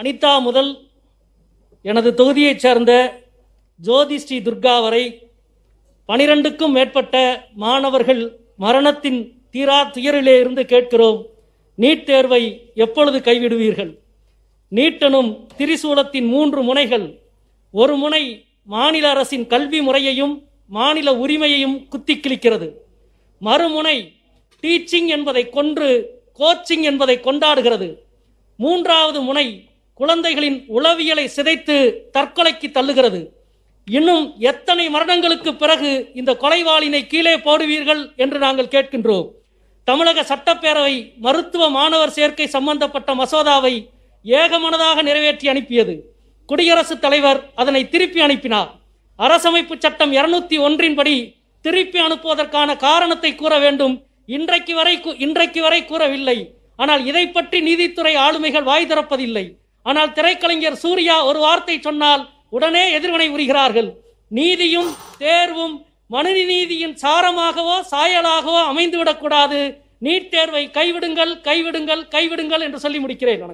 அனிதா முதல் எனது தொகுதியைச் சேர்ந்த ஜோதி ஸ்ரீ துர்கா வரை பனிரெண்டுக்கும் மேற்பட்ட மாணவர்கள் மரணத்தின் தீரா துயரிலே இருந்து கேட்கிறோம் நீட் தேர்வை எப்பொழுது கைவிடுவீர்கள் நீட்டனும் திரிசூலத்தின் மூன்று முனைகள் ஒரு முனை மாநில அரசின் கல்வி முறையையும் மாநில உரிமையையும் குத்தி கிழிக்கிறது மறுமுனை டீச்சிங் என்பதை கொன்று கோச்சிங் என்பதை கொண்டாடுகிறது மூன்றாவது முனை குழந்தைகளின் உளவியலை சிதைத்து தற்கொலைக்கு தள்ளுகிறது இன்னும் எத்தனை மரணங்களுக்கு பிறகு இந்த கொலைவாளினை கீழே போடுவீர்கள் என்று நாங்கள் கேட்கின்றோம் தமிழக சட்டப்பேரவை மருத்துவ மாணவர் சேர்க்கை சம்பந்தப்பட்ட மசோதாவை ஏகமனதாக நிறைவேற்றி அனுப்பியது குடியரசுத் தலைவர் அதனை திருப்பி அனுப்பினார் அரசமைப்பு சட்டம் இருநூத்தி ஒன்றின்படி திருப்பி அனுப்புவதற்கான காரணத்தை கூற வேண்டும் இன்றைக்கு வரை இன்றைக்கு வரை கூறவில்லை ஆனால் இதை பற்றி நீதித்துறை ஆளுமைகள் வாய் திறப்பதில்லை ஆனால் திரைக்கலைஞர் சூர்யா ஒரு வார்த்தை சொன்னால் உடனே எதிர்வினை உரிகிறார்கள் நீதியும் தேர்வும் மனுநீதியின் சாரமாகவோ சாயலாகவோ அமைந்துவிடக்கூடாது நீட் தேர்வை கைவிடுங்கள் கைவிடுங்கள் கைவிடுங்கள் என்று சொல்லி முடிக்கிறேன்